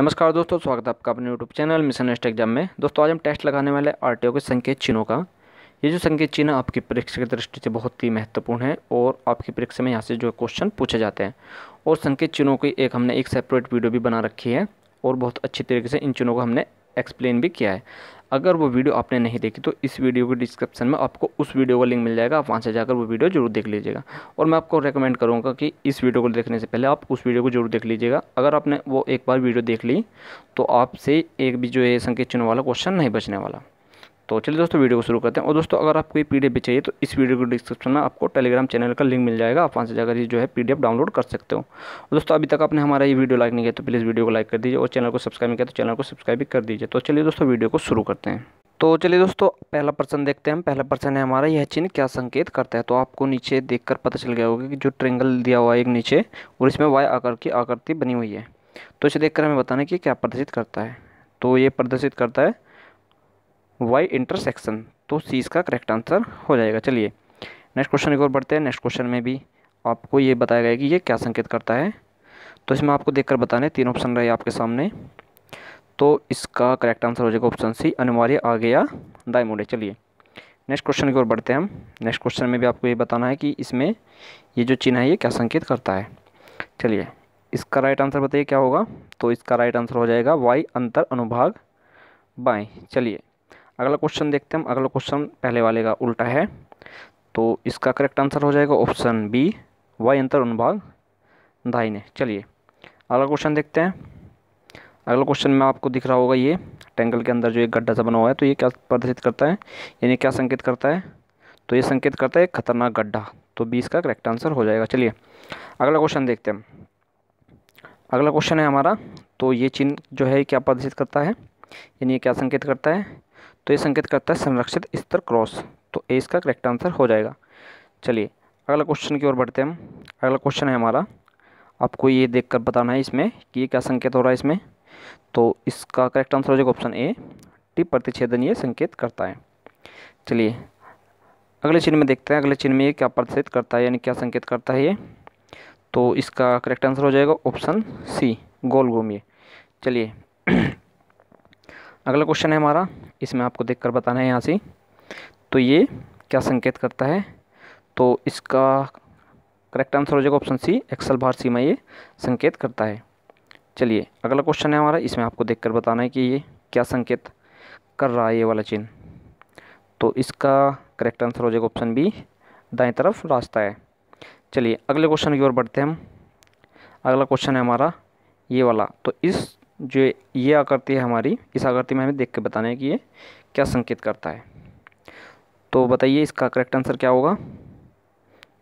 नमस्कार दोस्तों स्वागत है आपका अपने यूट्यूब चैनल मिशन एस्ट एग्जाम में दोस्तों आज हम टेस्ट लगाने वाले आर के संकेत चिन्हों का ये जो संकेत चिन्ह आपकी परीक्षा की दृष्टि से बहुत ही महत्वपूर्ण है और आपकी परीक्षा में यहाँ से जो क्वेश्चन पूछे जाते हैं और संकेत चिन्हों की एक हमने एक सेपरेट वीडियो भी बना रखी है और बहुत अच्छी तरीके से इन चिन्हों को हमने एक्सप्लेन भी किया है अगर वो वीडियो आपने नहीं देखी तो इस वीडियो के डिस्क्रिप्शन में आपको उस वीडियो का लिंक मिल जाएगा आप वहाँ से जाकर वो वीडियो जरूर देख लीजिएगा और मैं आपको रेकमेंड करूँगा कि इस वीडियो को देखने से पहले आप उस वीडियो को जरूर देख लीजिएगा अगर आपने वो एक बार वीडियो देख ली तो आपसे एक भी जो है संकेत चिन्ह वाला क्वेश्चन नहीं बचने वाला तो चलिए दोस्तों वीडियो को शुरू करते हैं और दोस्तों अगर आपको ये पीडीएफ भी चाहिए तो इस वीडियो को डिस्क्रिप्शन में आपको टेलीग्राम चैनल का लिंक मिल जाएगा आप वहाँ से जाकर ये जो है पीडीएफ डाउनलोड कर सकते हो दोस्तों अभी तक आपने हमारा ये वीडियो लाइक नहीं किया तो प्लीज़ वीडियो को लाइक कर दीजिए और चैनल को सब्सक्राइब नहीं किया तो चैनल को सब्सक्राइब भी कर दीजिए तो चलिए दोस्तों वीडियो को शुरू करते हैं तो चलिए दोस्तों पहला प्रश्न देखते हैं पहला प्रश्न है हमारा यह चिन्ह क्या संकेत करता है तो आपको नीचे देखकर पता चल गया होगा कि जो ट्रेंगल दिया हुआ है एक नीचे और इसमें वाई आकार की आकृति बनी हुई है तो इसे देखकर हमें बताना कि क्या प्रदर्शित करता है तो ये प्रदर्शित करता है वाई इंटरसेक्शन तो सी इसका करेक्ट आंसर हो जाएगा चलिए नेक्स्ट क्वेश्चन एक और बढ़ते हैं नेक्स्ट क्वेश्चन में भी आपको ये बताया गया कि ये क्या संकेत करता है तो इसमें आपको देखकर बताने तीन ऑप्शन रहे आपके सामने तो इसका करेक्ट आंसर हो जाएगा ऑप्शन सी अनिवार्य आ गया मोडे चलिए नेक्स्ट क्वेश्चन की ओर बढ़ते हैं हम नेक्स्ट क्वेश्चन में भी आपको ये बताना है कि इसमें ये जो चिन्ह है ये क्या संकेत करता है चलिए इसका राइट आंसर बताइए क्या होगा तो इसका राइट आंसर हो जाएगा वाई अंतर अनुभाग बाएँ चलिए अगला क्वेश्चन देखते हैं हम अगला क्वेश्चन पहले वाले का उल्टा है तो इसका करेक्ट आंसर हो जाएगा ऑप्शन बी वाई अंतर अनुभाग दाहिने चलिए अगला क्वेश्चन देखते हैं अगला क्वेश्चन में आपको दिख रहा होगा ये टेंगल के अंदर जो एक गड्ढा सा बना हुआ है तो ये क्या प्रदर्शित करता है यानी क्या संकेत करता है तो ये संकेत करता है एक खतरनाक गड्ढा तो बी इसका करेक्ट आंसर हो जाएगा चलिए अगला क्वेश्चन देखते हैं अगला क्वेश्चन है हमारा तो ये चिन्ह जो है क्या प्रदर्शित करता है यानी ये क्या संकेत करता है तो ये संकेत करता है संरक्षित स्तर क्रॉस तो ए इसका करेक्ट आंसर हो जाएगा चलिए अगला क्वेश्चन की ओर बढ़ते हैं हम अगला क्वेश्चन है हमारा आपको ये देख कर बताना है इसमें कि ये क्या संकेत हो रहा है इसमें तो इसका करेक्ट आंसर हो जाएगा ऑप्शन ए टी प्रतिच्छेदन ये संकेत करता है चलिए अगले चिन्ह में देखते हैं अगले चिन्ह में ये क्या प्रतिशत करता है यानी क्या संकेत करता है ये तो इसका करेक्ट आंसर हो जाएगा ऑप्शन सी गोल घूमिए चलिए अगला क्वेश्चन है हमारा इसमें आपको देख कर बताना है यहाँ से तो ये क्या संकेत करता है तो इसका करेक्ट आंसर हो जाएगा ऑप्शन सी एक्सल भार सीमा ये संकेत करता है चलिए अगला क्वेश्चन है हमारा इसमें आपको देख कर बताना है कि ये क्या संकेत कर रहा है ये वाला चिन्ह तो इसका करेक्ट आंसर हो जाएगा ऑप्शन बी दाएं तरफ रास्ता है चलिए अगले क्वेश्चन की ओर बढ़ते हैं हम अगला क्वेश्चन है हमारा ये वाला तो इस जो ये आकृति है हमारी इस आकृति में हमें देख के बताना है कि ये क्या संकेत करता है तो बताइए इसका करेक्ट आंसर क्या होगा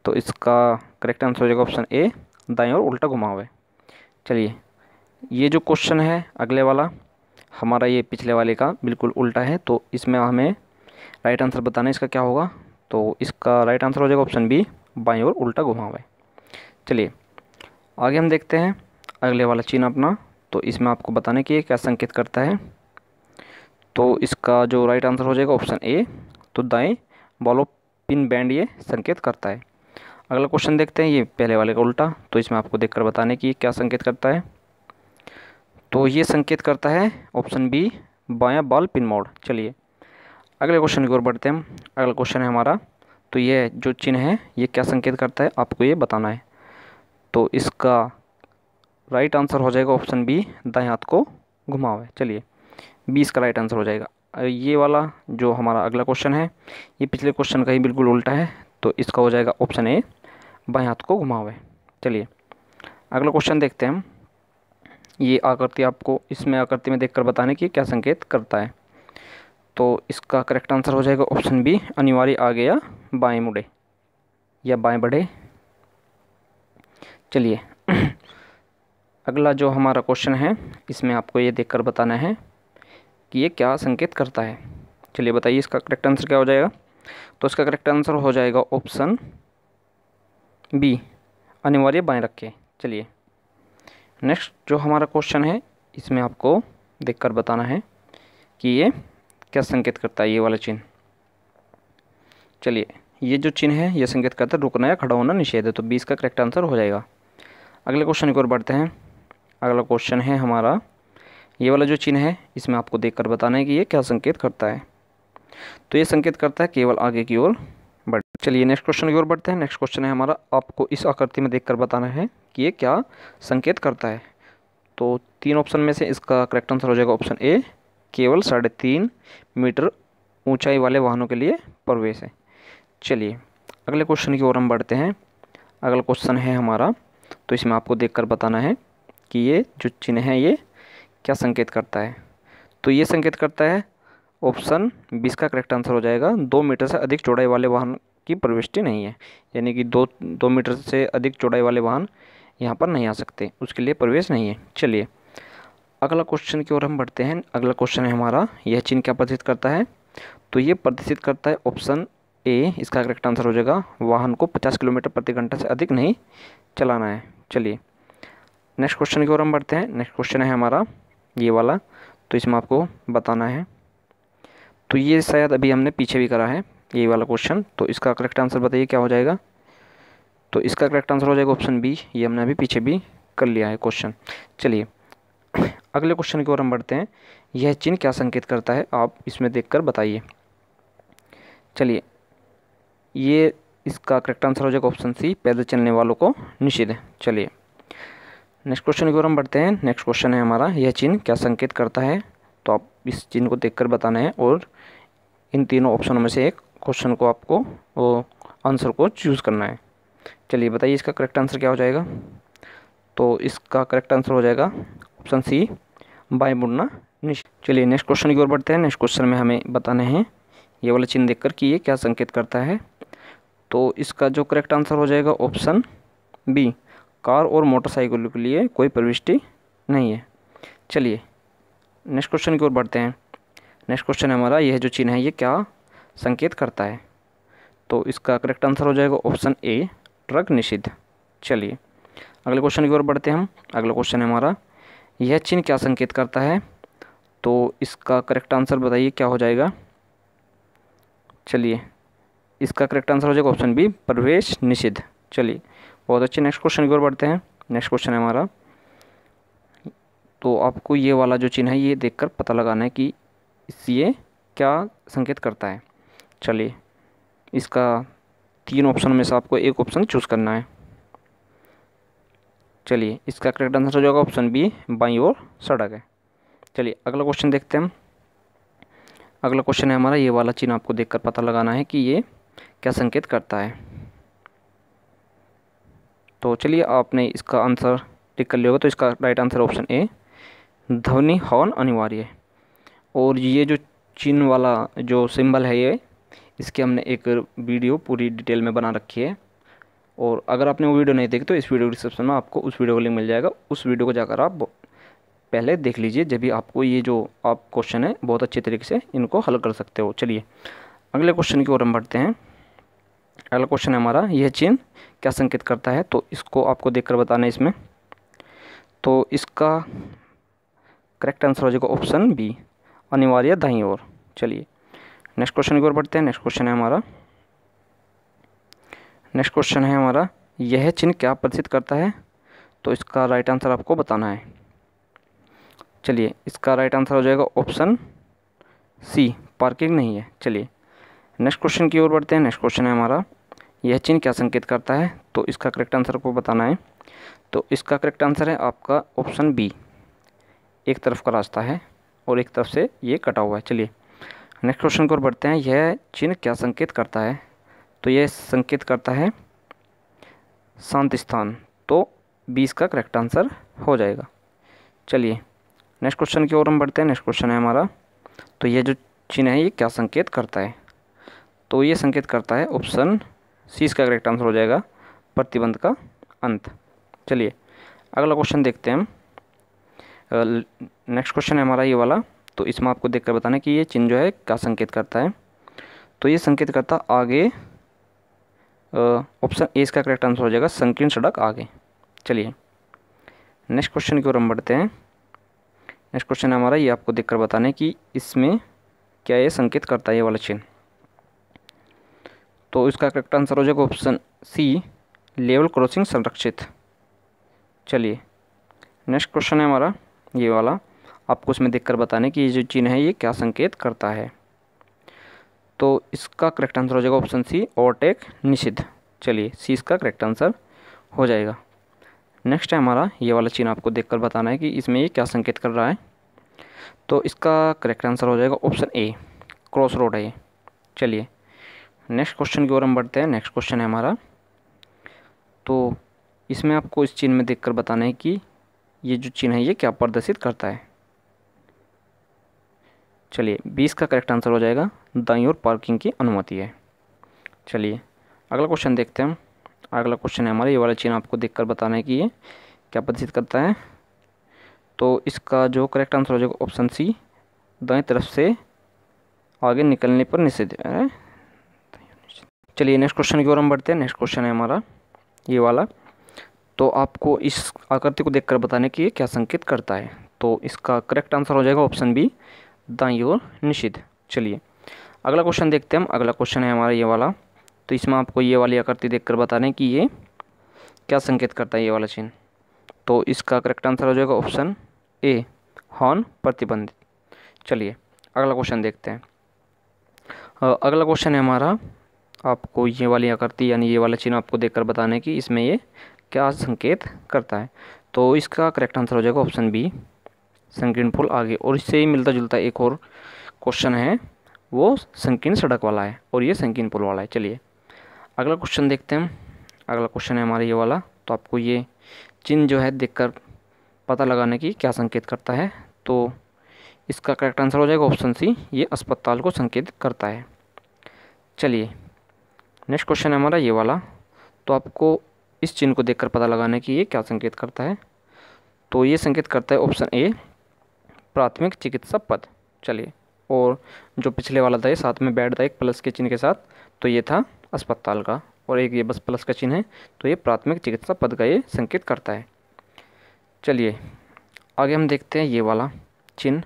तो इसका करेक्ट आंसर हो जाएगा ऑप्शन ए दाएं और उल्टा घुमा हुआ है चलिए ये जो क्वेश्चन है अगले वाला हमारा ये पिछले वाले का बिल्कुल उल्टा है तो इसमें हमें राइट आंसर बताना है इसका क्या होगा तो इसका राइट आंसर हो जाएगा ऑप्शन बी बाएँ और उल्टा घुमा हुआ है चलिए आगे हम देखते हैं अगले वाला चीन अपना तो इसमें आपको बताने के क्या संकेत करता है तो इसका जो राइट आंसर हो जाएगा ऑप्शन ए तो दाएं बॉलो पिन बैंड ये संकेत करता है अगला क्वेश्चन देखते हैं ये पहले वाले का उल्टा तो इसमें आपको देखकर बताने की क्या संकेत करता है तो ये संकेत करता है ऑप्शन बी बायां बॉल पिन मोड चलिए अगले क्वेश्चन की ओर बढ़ते हैं हम अगला क्वेश्चन है हमारा तो ये जो चिन्ह है ये क्या संकेत करता है आपको ये बताना है तो इसका राइट आंसर हो जाएगा ऑप्शन बी दाएँ हाथ को घुमावे चलिए बी इसका राइट आंसर हो जाएगा ये वाला जो हमारा अगला क्वेश्चन है ये पिछले क्वेश्चन का ही बिल्कुल उल्टा है तो इसका हो जाएगा ऑप्शन ए बाएँ हाथ को घुमावे चलिए अगला क्वेश्चन देखते हैं हम ये आकृति आपको इसमें आकृति में देखकर बताने की क्या संकेत करता है तो इसका करेक्ट आंसर हो जाएगा ऑप्शन बी अनिवार्य आगे या बाएँ मुड़े या बाएँ बढ़े चलिए अगला जो हमारा क्वेश्चन है इसमें आपको ये देखकर बताना है कि ये क्या संकेत करता है चलिए बताइए इसका करेक्ट आंसर क्या हो जाएगा तो इसका करेक्ट आंसर हो जाएगा ऑप्शन बी अनिवार्य बाएँ रखे चलिए नेक्स्ट जो हमारा क्वेश्चन है इसमें आपको देखकर बताना है कि ये क्या संकेत करता है ये वाला चिन्ह चलिए ये जो चिन्ह है ये संकेत करता है रुकना या खड़ा होना निषेध है तो बीस का करेक्ट आंसर हो जाएगा अगले क्वेश्चन की ओर बढ़ते हैं अगला क्वेश्चन है हमारा ये वाला जो चिन्ह है इसमें आपको देखकर बताना है कि ये क्या संकेत करता है तो ये संकेत करता है केवल आगे की ओर बढ़ चलिए नेक्स्ट क्वेश्चन की ओर बढ़ते हैं नेक्स्ट क्वेश्चन है हमारा आपको इस आकृति में देख बताना है कि ये क्या संकेत करता है तो तीन ऑप्शन में से इसका करेक्ट आंसर हो जाएगा ऑप्शन ए केवल साढ़े तीन मीटर ऊंचाई वाले वाहनों के लिए प्रवेश है चलिए अगले क्वेश्चन की ओर हम बढ़ते हैं अगला क्वेश्चन है हमारा तो इसमें आपको देखकर बताना है कि ये जो चिन्ह है ये क्या संकेत करता है तो ये संकेत करता है ऑप्शन बीस का करेक्ट आंसर हो जाएगा दो मीटर से अधिक चौड़ाई वाले वाहन की प्रविष्टि नहीं है यानी कि दो दो मीटर से अधिक चौड़ाई वाले वाहन यहाँ पर नहीं आ सकते उसके लिए प्रवेश नहीं है चलिए अगला क्वेश्चन की ओर हम बढ़ते हैं अगला क्वेश्चन है हमारा यह चिन्ह क्या प्रदर्शित करता है तो ये प्रदर्शित करता है ऑप्शन ए इसका करेक्ट आंसर हो जाएगा वाहन को 50 किलोमीटर प्रति घंटा से अधिक नहीं चलाना है चलिए नेक्स्ट क्वेश्चन की ओर हम बढ़ते हैं नेक्स्ट क्वेश्चन है हमारा ये वाला तो इसमें आपको बताना है तो ये शायद अभी हमने पीछे भी करा है ये वाला क्वेश्चन तो इसका करेक्ट आंसर बताइए क्या हो जाएगा तो इसका करेक्ट आंसर हो जाएगा ऑप्शन बी ये हमने अभी पीछे भी कर लिया है क्वेश्चन चलिए अगले क्वेश्चन की ओर हम बढ़ते हैं यह चिन्ह क्या संकेत करता है आप इसमें देखकर बताइए चलिए ये इसका करेक्ट आंसर हो जाएगा ऑप्शन सी पैदल चलने वालों को निषेध चलिए नेक्स्ट क्वेश्चन की ओर हम बढ़ते हैं नेक्स्ट क्वेश्चन है हमारा यह चिन्ह क्या संकेत करता है तो आप इस चिन्ह को देखकर बताना है और इन तीनों ऑप्शनों में से एक क्वेश्चन को आपको वो आंसर को चूज़ करना है चलिए बताइए इसका करेक्ट आंसर क्या हो जाएगा तो इसका करेक्ट आंसर हो जाएगा ऑप्शन सी बाएं मुड़ना चलिए नेक्स्ट क्वेश्चन की ओर बढ़ते हैं नेक्स्ट क्वेश्चन में हमें बताने हैं ये वाला चिन्ह देखकर कि ये क्या संकेत करता है तो इसका जो करेक्ट आंसर हो जाएगा ऑप्शन बी कार और मोटरसाइकिल के लिए कोई प्रविष्टि नहीं है चलिए नेक्स्ट क्वेश्चन की ओर बढ़ते हैं नेक्स्ट क्वेश्चन हमारा यह जो चिन्ह है ये क्या संकेत करता है तो इसका करेक्ट आंसर हो जाएगा ऑप्शन ए ट्रक निषिद्ध चलिए अगले क्वेश्चन की ओर बढ़ते हैं हम अगला क्वेश्चन है हमारा यह चिन्ह क्या संकेत करता है तो इसका करेक्ट आंसर बताइए क्या हो जाएगा चलिए इसका करेक्ट आंसर हो जाएगा ऑप्शन बी प्रवेश निषिद्ध चलिए बहुत अच्छे नेक्स्ट क्वेश्चन की ओर बढ़ते हैं नेक्स्ट क्वेश्चन है हमारा तो आपको ये वाला जो चिन्ह है ये देखकर पता लगाना है कि ये क्या संकेत करता है चलिए इसका तीन ऑप्शन में से आपको एक ऑप्शन चूज़ करना है चलिए इसका करेक्ट आंसर हो जाएगा ऑप्शन बी बाई और सड़क है चलिए अगला क्वेश्चन देखते हैं अगला क्वेश्चन है हमारा ये वाला चिन्ह आपको देखकर पता लगाना है कि ये क्या संकेत करता है तो चलिए आपने इसका आंसर टिक कर लिया होगा तो इसका राइट आंसर ऑप्शन ए ध्वनि हॉर्न अनिवार्य है और ये जो चिन्ह वाला जो सिंबल है ये इसकी हमने एक वीडियो पूरी डिटेल में बना रखी है और अगर आपने वो वीडियो नहीं देखी तो इस वीडियो डिस्क्रिप्शन में आपको उस वीडियो का लिंक मिल जाएगा उस वीडियो को जाकर आप पहले देख लीजिए जब भी आपको ये जो आप क्वेश्चन है बहुत अच्छे तरीके से इनको हल कर सकते हो चलिए अगले क्वेश्चन की ओर हम बढ़ते हैं अगला क्वेश्चन है हमारा यह चिन्ह क्या संकेत करता है तो इसको आपको देखकर बताना है इसमें तो इसका करेक्ट आंसर हो जाएगा ऑप्शन बी अनिवार्य दाई ओर चलिए नेक्स्ट क्वेश्चन की ओर बढ़ते हैं नेक्स्ट क्वेश्चन है हमारा नेक्स्ट क्वेश्चन है हमारा यह चिन्ह क्या प्रदर्शित करता है तो इसका राइट आंसर आपको बताना है चलिए इसका राइट आंसर हो जाएगा ऑप्शन सी पार्किंग नहीं है चलिए नेक्स्ट क्वेश्चन की ओर बढ़ते हैं नेक्स्ट क्वेश्चन है हमारा यह चिन्ह क्या संकेत करता है तो इसका करेक्ट आंसर आपको बताना है तो इसका करेक्ट आंसर है आपका ऑप्शन बी एक तरफ का रास्ता है और एक तरफ से ये कटा हुआ है चलिए नेक्स्ट क्वेश्चन की ओर बढ़ते हैं यह चिन्ह क्या संकेत करता है तो यह संकेत करता है शांत स्थान तो बी इसका करेक्ट आंसर हो जाएगा चलिए नेक्स्ट क्वेश्चन की ओर हम बढ़ते हैं नेक्स्ट क्वेश्चन है हमारा तो यह जो चिन्ह है ये क्या संकेत करता है तो ये संकेत करता है ऑप्शन सी इसका करेक्ट आंसर हो जाएगा प्रतिबंध का अंत चलिए अगला क्वेश्चन देखते हैं हम नेक्स्ट क्वेश्चन है हमारा ये वाला तो इसमें आपको देखकर बताना है कि ये चिन्ह जो है क्या संकेत करता है तो ये संकेत करता आगे ऑप्शन ए इसका करेक्ट आंसर हो जाएगा संकीर्ण सड़क आगे चलिए नेक्स्ट क्वेश्चन की ओर हम बढ़ते हैं नेक्स्ट क्वेश्चन है हमारा ये आपको देखकर बताना है कि इसमें क्या ये संकेत करता है ये वाला चिन्ह तो इसका करेक्ट आंसर हो जाएगा ऑप्शन सी लेवल क्रॉसिंग संरक्षित चलिए नेक्स्ट क्वेश्चन है हमारा ये वाला आपको इसमें देखकर बताने कि ये जो चिन्ह है ये क्या संकेत करता है तो इसका करेक्ट आंसर हो जाएगा ऑप्शन सी ओवरटेक निषिद्ध चलिए सी इसका करेक्ट आंसर हो जाएगा नेक्स्ट है हमारा ये वाला चिन्ह आपको देखकर बताना है कि इसमें ये क्या संकेत कर रहा है तो इसका करेक्ट आंसर हो जाएगा ऑप्शन ए क्रॉस रोड है ये चलिए नेक्स्ट क्वेश्चन की ओर हम बढ़ते हैं नेक्स्ट क्वेश्चन है हमारा तो इसमें आपको इस चिन्ह में कर बताना है कि ये जो चिन्ह है ये क्या प्रदर्शित करता है चलिए बीस का करेक्ट आंसर हो जाएगा दाई और पार्किंग की अनुमति है चलिए अगला क्वेश्चन देखते हैं अगला क्वेश्चन है हमारा ये वाला चिन्ह आपको देखकर बताना है कि ये क्या प्रदर्शित करता है तो इसका जो करेक्ट आंसर हो जाएगा ऑप्शन सी दाएं तरफ से आगे निकलने पर निषेध है चलिए नेक्स्ट क्वेश्चन की ओर हम बढ़ते हैं नेक्स्ट क्वेश्चन है हमारा ये वाला तो आपको इस आकृति को देखकर बताने की क्या संकेत करता है तो इसका करेक्ट आंसर हो जाएगा ऑप्शन बी दाई और निषिद्ध चलिए अगला क्वेश्चन देखते हैं हम अगला क्वेश्चन है हमारा ये वाला तो इसमें आपको ये वाली आकृति देखकर बताने कि ये क्या संकेत करता है ये वाला चिन्ह तो इसका करेक्ट आंसर हो जाएगा ऑप्शन ए हॉर्न प्रतिबंधित चलिए अगला क्वेश्चन देखते हैं अगला क्वेश्चन है हमारा आपको ये वाली आकृति यानी ये वाला चिन्ह आपको देखकर बताने है कि इसमें ये क्या संकेत करता है तो इसका करेक्ट आंसर हो जाएगा ऑप्शन बी संकीर्ण पुल आगे और इससे ही मिलता जुलता एक और क्वेश्चन है वो संकीर्ण सड़क वाला है और ये संकीर्ण पुल वाला है चलिए अगला क्वेश्चन देखते हैं अगला क्वेश्चन है हमारा ये वाला तो आपको ये चिन्ह जो है देख पता लगाने की क्या संकेत करता है तो इसका करेक्ट आंसर हो जाएगा ऑप्शन सी ये अस्पताल को संकेत करता है चलिए नेक्स्ट क्वेश्चन है हमारा ये वाला तो आपको इस चिन्ह को देखकर पता लगाना है कि ये क्या संकेत करता है तो ये संकेत करता है ऑप्शन ए प्राथमिक चिकित्सा पद चलिए और जो पिछले वाला था ये साथ में बैठ था एक प्लस के चिन्ह के साथ तो ये था अस्पताल का और एक ये बस प्लस का चिन्ह है तो ये प्राथमिक चिकित्सा पद का ये संकेत करता है चलिए आगे हम देखते हैं ये वाला चिन्ह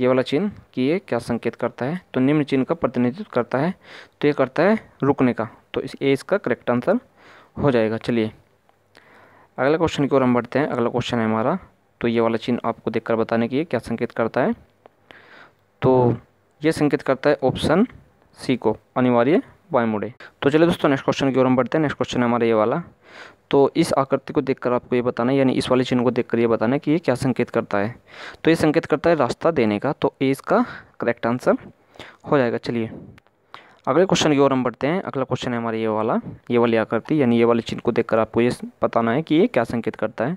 ये वाला चिन्ह कि ये क्या संकेत करता है तो निम्न चिन्ह का प्रतिनिधित्व करता है तो ये करता है रुकने का तो इस ए इसका करेक्ट आंसर हो जाएगा चलिए अगला क्वेश्चन की ओर हम बढ़ते हैं अगला क्वेश्चन है हमारा तो ये वाला चिन्ह आपको देखकर बताने के क्या संकेत करता है तो ये संकेत करता है ऑप्शन सी को अनिवार्य वाई मुड़े तो चलिए दोस्तों नेक्स्ट क्वेश्चन की ओर हम बढ़ते हैं नेक्स्ट क्वेश्चन है हमारा ये वाला तो इस आकृति को देखकर आपको ये बताना है यानी इस वाले चिन्ह को देखकर ये बताना है कि ये क्या संकेत करता है तो ये संकेत करता है रास्ता देने का तो ए इसका करेक्ट आंसर हो जाएगा चलिए अगले क्वेश्चन की ओर हम बढ़ते हैं अगला क्वेश्चन है हमारा ये वाला ये वाली आकृति यानी ये वाले चिन्ह को देखकर आपको ये बताना है कि ये क्या संकेत करता है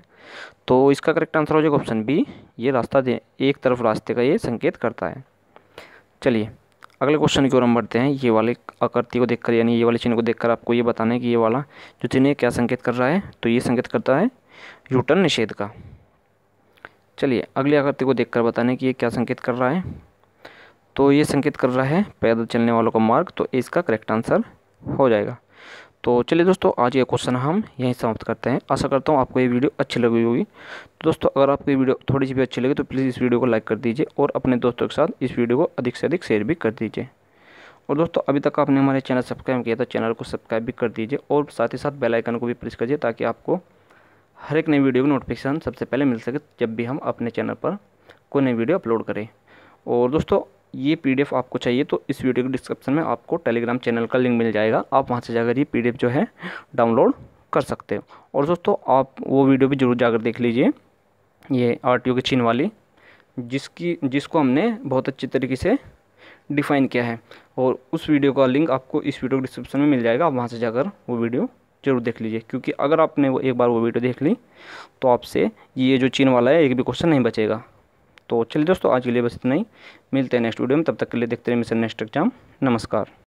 तो इसका करेक्ट आंसर हो जाएगा ऑप्शन बी ये रास्ता दे एक तरफ रास्ते का ये संकेत करता है चलिए अगले क्वेश्चन की ओर हम बढ़ते हैं ये वाले आकृति को देखकर यानी ये वाले चिन्ह को देखकर आपको ये बताना है कि ये वाला जो चिन्ह है क्या संकेत कर रहा है तो ये संकेत करता है यूटर्न निषेध का चलिए अगली आकृति को देखकर बताने कि ये क्या संकेत कर रहा है तो ये संकेत कर रहा है पैदल चलने वालों का मार्ग तो इसका करेक्ट आंसर हो जाएगा तो चलिए दोस्तों आज ये क्वेश्चन हम यहीं समाप्त करते हैं आशा करता हूँ आपको ये वीडियो अच्छी लगी होगी तो दोस्तों अगर आपको ये वीडियो थोड़ी सी भी अच्छी लगी तो प्लीज़ इस वीडियो को लाइक कर दीजिए और अपने दोस्तों के साथ इस वीडियो को अधिक से अधिक शेयर भी कर दीजिए और दोस्तों अभी तक आपने हमारे चैनल सब्सक्राइब किया तो चैनल को सब्सक्राइब भी कर दीजिए और साथ ही साथ बेल आइकन को भी प्रेस करिए ताकि आपको हर एक नई वीडियो की नोटिफिकेशन सबसे पहले मिल सके जब भी हम अपने चैनल पर कोई नई वीडियो अपलोड करें और दोस्तों ये पीडीएफ आपको चाहिए तो इस वीडियो के डिस्क्रिप्शन में आपको टेलीग्राम चैनल का लिंक मिल जाएगा आप वहाँ से जाकर ये पीडीएफ जो है डाउनलोड कर सकते हो और दोस्तों आप वो वीडियो भी जरूर जाकर देख लीजिए ये आर की चीन वाली जिसकी जिसको हमने बहुत अच्छे तरीके से डिफ़ाइन किया है और उस वीडियो का लिंक आपको इस वीडियो के डिस्क्रिप्शन में मिल जाएगा आप वहाँ से जाकर वो वीडियो जरूर देख लीजिए क्योंकि अगर आपने वो एक बार वो वीडियो देख ली तो आपसे ये जो चीन वाला है एक भी क्वेश्चन नहीं बचेगा तो चलिए दोस्तों आज के लिए बस इतना ही मिलते हैं नेक्स्ट वीडियो में तब तक के लिए देखते रहे मिशन नेक्स्ट एग्जाम नमस्कार